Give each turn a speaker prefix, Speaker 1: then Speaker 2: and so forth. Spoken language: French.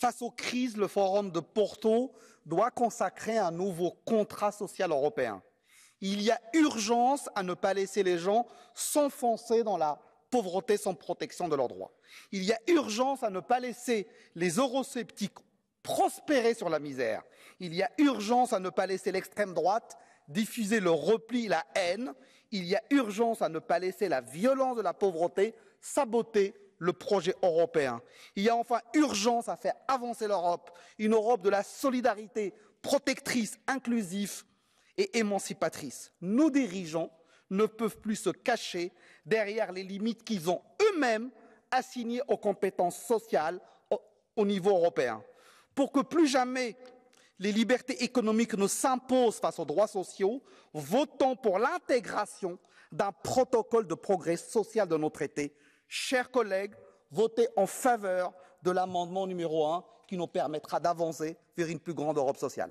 Speaker 1: Face aux crises, le Forum de Porto doit consacrer un nouveau contrat social européen. Il y a urgence à ne pas laisser les gens s'enfoncer dans la pauvreté sans protection de leurs droits. Il y a urgence à ne pas laisser les eurosceptiques prospérer sur la misère. Il y a urgence à ne pas laisser l'extrême droite diffuser le repli, la haine. Il y a urgence à ne pas laisser la violence de la pauvreté saboter le projet européen. Il y a enfin urgence à faire avancer l'Europe, une Europe de la solidarité protectrice, inclusive et émancipatrice. Nos dirigeants ne peuvent plus se cacher derrière les limites qu'ils ont eux-mêmes assignées aux compétences sociales au niveau européen. Pour que plus jamais les libertés économiques ne s'imposent face aux droits sociaux, votons pour l'intégration d'un protocole de progrès social de nos traités Chers collègues, votez en faveur de l'amendement numéro 1 qui nous permettra d'avancer vers une plus grande Europe sociale.